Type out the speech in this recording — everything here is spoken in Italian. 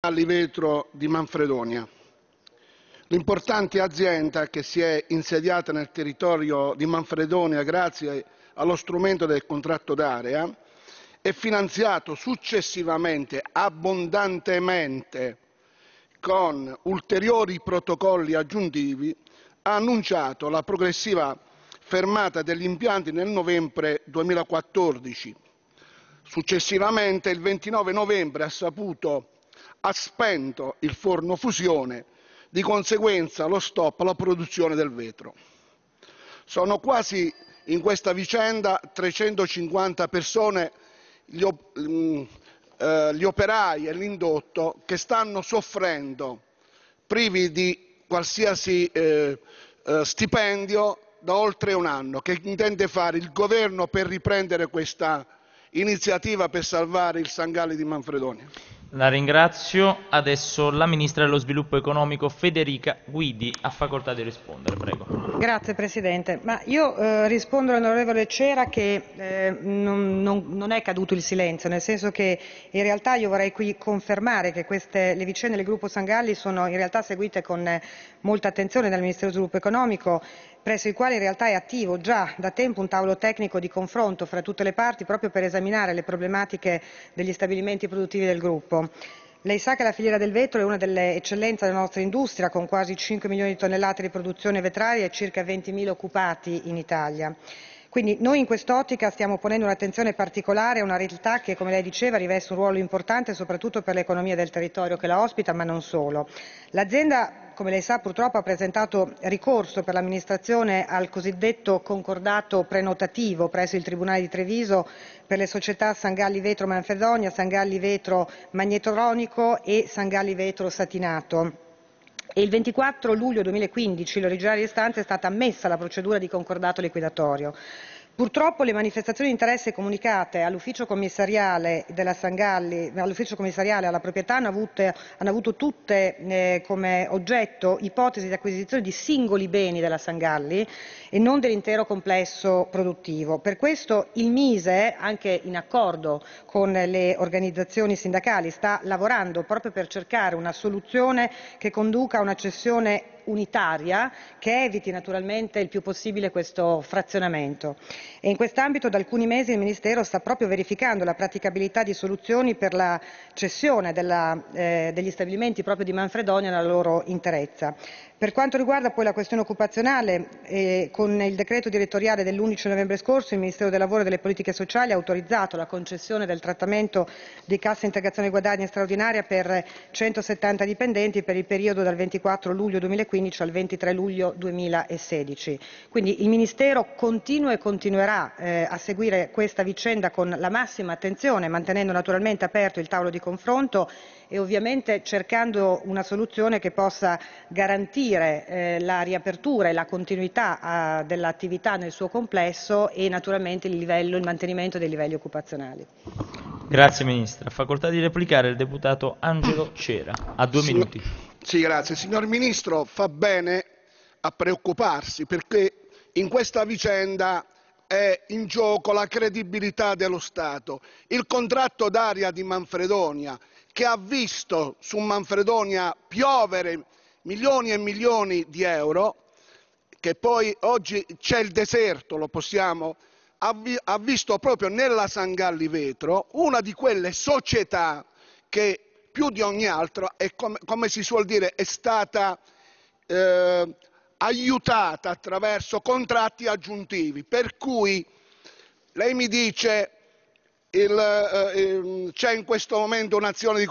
a Livetro di Manfredonia. L'importante azienda che si è insediata nel territorio di Manfredonia grazie allo strumento del contratto d'area è finanziato successivamente abbondantemente con ulteriori protocolli aggiuntivi ha annunciato la progressiva fermata degli impianti nel novembre 2014. Successivamente il 29 novembre ha saputo ha spento il forno fusione, di conseguenza lo stop alla produzione del vetro. Sono quasi in questa vicenda 350 persone, gli, mm, eh, gli operai e l'indotto che stanno soffrendo privi di qualsiasi eh, eh, stipendio da oltre un anno. Che intende fare il governo per riprendere questa iniziativa per salvare il sangale di Manfredonia? La ringrazio. Adesso la Ministra dello Sviluppo Economico Federica Guidi ha facoltà di rispondere. Prego. Grazie Presidente. Ma io eh, rispondo all'onorevole Cera che eh, non, non, non, è caduto il silenzio, nel senso che in realtà io vorrei qui confermare che queste, le vicende del gruppo Sangalli sono in realtà seguite con molta attenzione dal Ministero dello Sviluppo Economico presso il quale in realtà è attivo già da tempo un tavolo tecnico di confronto fra tutte le parti proprio per esaminare le problematiche degli stabilimenti produttivi del gruppo sviluppo. Lei sa che la filiera del vetro è una delle eccellenze della nostra industria, con quasi 5 milioni di tonnellate di produzione vetraria e circa 20 mila occupati in Italia. Quindi noi in quest'ottica stiamo ponendo un'attenzione particolare a una realtà che, come lei diceva, riveste un ruolo importante soprattutto per l'economia del territorio che la ospita, ma non solo. L'azienda come lei sa, purtroppo ha presentato ricorso per l'amministrazione al cosiddetto concordato prenotativo presso il Tribunale di Treviso per le società San Galli Vetro Manfredonia, San Galli Vetro Magnetronico e San Galli Vetro Satinato. E il 24 luglio 2015 l'originaria istanza è stata ammessa alla procedura di concordato liquidatorio. Purtroppo le manifestazioni di interesse comunicate all'ufficio commissariale della Sangalli, all'ufficio commissariale alla proprietà hanno avuto, hanno avuto tutte eh, come oggetto ipotesi di acquisizione di singoli beni della Sangalli e non dell'intero complesso produttivo. Per questo il Mise, anche in accordo con le organizzazioni sindacali, sta lavorando proprio per cercare una soluzione che conduca a una cessione unitaria che eviti naturalmente il più possibile questo frazionamento. E in quest'ambito da alcuni mesi il Ministero sta proprio verificando la praticabilità di soluzioni per la cessione della, eh, degli stabilimenti proprio di Manfredonia nella loro interezza. Per quanto riguarda poi la questione occupazionale, eh, con il decreto direttoriale dell'11 novembre scorso il Ministero del Lavoro e delle Politiche Sociali ha autorizzato la concessione del trattamento di cassa integrazione guadagni straordinaria per 170 dipendenti per il periodo dal 24 luglio 2015 15 al 23 luglio 2016. Quindi il Ministero continua e continuerà eh, a seguire questa vicenda con la massima attenzione, mantenendo naturalmente aperto il tavolo di confronto e ovviamente cercando una soluzione che possa garantire eh, la riapertura e la continuità dell'attività nel suo complesso e naturalmente il, livello, il mantenimento dei livelli occupazionali. Grazie Ministra. Facoltà di replicare il deputato Angelo Cera. A due sì. minuti. Sì, grazie. Signor Ministro, fa bene a preoccuparsi perché in questa vicenda è in gioco la credibilità dello Stato. Il contratto d'aria di Manfredonia, che ha visto su Manfredonia piovere milioni e milioni di euro, che poi oggi c'è il deserto, lo possiamo ha visto proprio nella Sangalli Vetro una di quelle società che più di ogni altro e come, come si suol dire è stata eh, aiutata attraverso contratti aggiuntivi. Per cui lei mi dice che eh, c'è in questo momento un'azione di